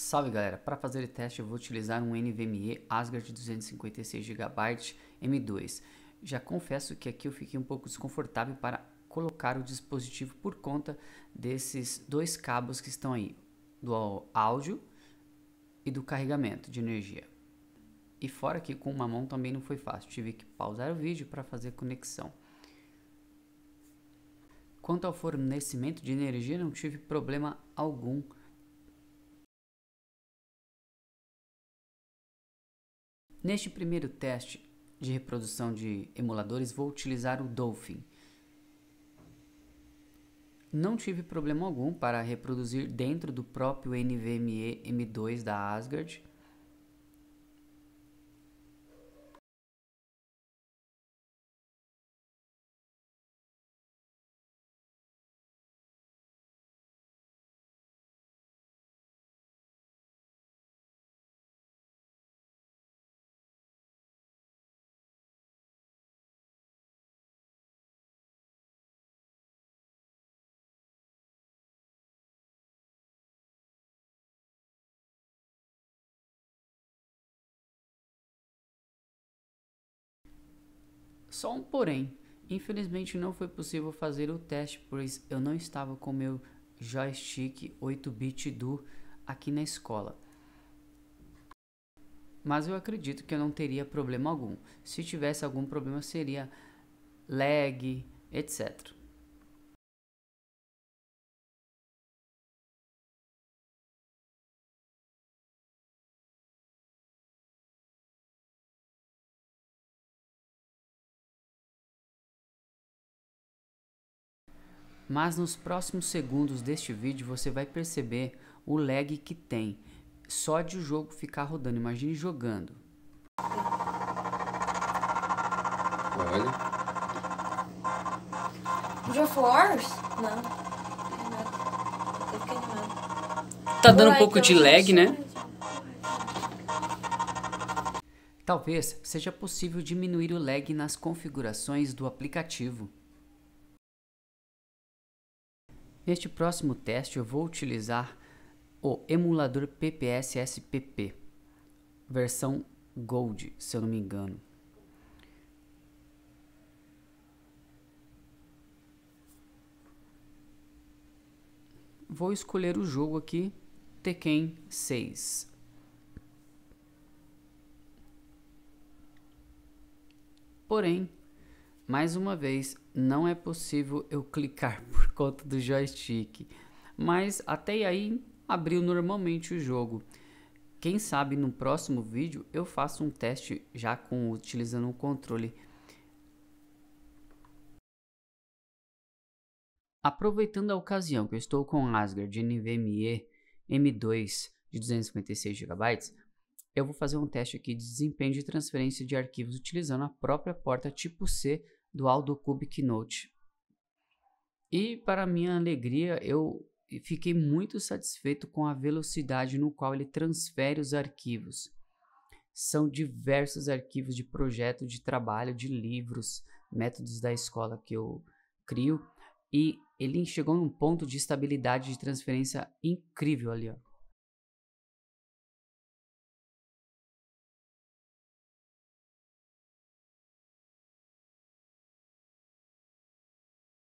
Salve galera, para fazer o teste eu vou utilizar um NVMe Asgard 256 GB M2. Já confesso que aqui eu fiquei um pouco desconfortável para colocar o dispositivo por conta desses dois cabos que estão aí, do áudio e do carregamento de energia. E fora que com uma mão também não foi fácil, tive que pausar o vídeo para fazer conexão. Quanto ao fornecimento de energia, não tive problema algum Neste primeiro teste de reprodução de emuladores, vou utilizar o Dolphin. Não tive problema algum para reproduzir dentro do próprio NVMe M2 da Asgard Só um porém. Infelizmente não foi possível fazer o teste, pois eu não estava com meu joystick 8-bit do aqui na escola. Mas eu acredito que eu não teria problema algum. Se tivesse algum problema seria lag, etc. mas nos próximos segundos deste vídeo você vai perceber o lag que tem só de o jogo ficar rodando. Imagine jogando. Olha. GeForce? Não. Tá dando um pouco de então, lag, né? Talvez seja possível diminuir o lag nas configurações do aplicativo. Neste próximo teste eu vou utilizar o emulador PPS SPP, versão Gold, se eu não me engano. Vou escolher o jogo aqui, Tekken 6. Porém, mais uma vez, não é possível eu clicar por conta do joystick, mas até aí abriu normalmente o jogo. Quem sabe no próximo vídeo eu faço um teste já com utilizando o um controle. Aproveitando a ocasião que eu estou com Asgard NVMe M2 de 256 GB, eu vou fazer um teste aqui de desempenho de transferência de arquivos utilizando a própria porta tipo C do Aldo Cubic Note E, para minha alegria, eu fiquei muito satisfeito com a velocidade no qual ele transfere os arquivos. São diversos arquivos de projeto de trabalho, de livros, métodos da escola que eu crio, e ele chegou num ponto de estabilidade de transferência incrível ali. Ó.